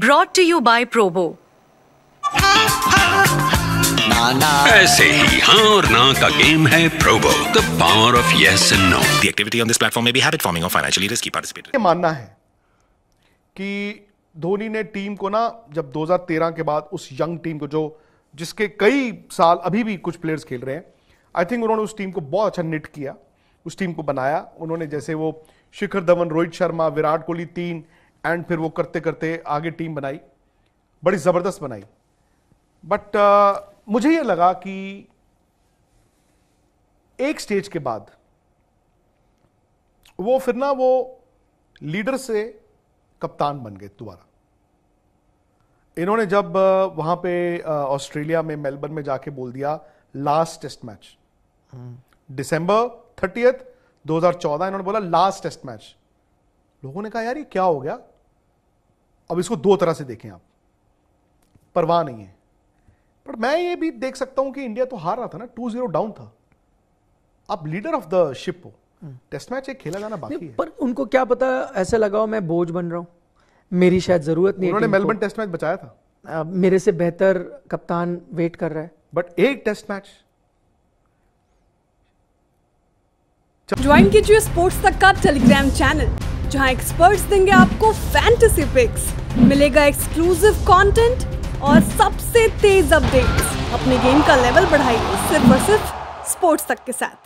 Broad to you by Probo ऐसे ही हाँ और ना का गेम है Probo the power of yes and no the activity on this platform में बी हैबिट फॉर्मिंग और फाइनेंशियली की पार्टिसिपेट मानना है कि धोनी ने टीम को ना जब 2013 के बाद उस यंग टीम को जो जिसके कई साल अभी भी कुछ प्लेयर्स खेल रहे हैं आई थिंक उन्होंने उस टीम को बहुत अच्छा निट किया उस टीम को बनाया उन्होंने जैसे वो शिखर धवन रोहित शर्मा विराट कोहली तीन एंड फिर वो करते करते आगे टीम बनाई बड़ी ज़बरदस्त बनाई बट uh, मुझे ये लगा कि एक स्टेज के बाद वो फिर ना वो लीडर से कप्तान बन गए दोबारा इन्होंने जब uh, वहां पे uh, ऑस्ट्रेलिया में मेलबर्न में जाके बोल दिया last test match December thirtieth 2014 इन्होंने बोला लास्ट टेस्ट मैच लोगों ने कहा यार ये क्या हो गया अब इसको दो तरह से देखें आप परवाह नहीं है पर मैं ये भी देख सकता हूं कि इंडिया तो हार रहा था ना टू जीरो डाउन था आप लीडर ऑफ द शिप हो टेस्ट हम्म। मैच एक खेला जाना बाकी है पर उनको क्या पता ऐसा लगा मैं बोझ बन रहा हूं मेरी शायद जरूरत नहीं उन्होंने मेलबर्न टेस्ट मैच बचाया था आ, मेरे से बेहतर कप्तान वेट कर रहा है बट एक टेस्ट मैच ज्वाइन कीजिए स्पोर्ट्स तक का टेलीग्राम चैनल जहां एक्सपर्ट्स देंगे आपको फैंटेसी पिक्स मिलेगा एक्सक्लूसिव कंटेंट और सबसे तेज अपडेट्स अपने गेम का लेवल बढ़ाइए सिर्फ और सिर्फ स्पोर्ट्स तक के साथ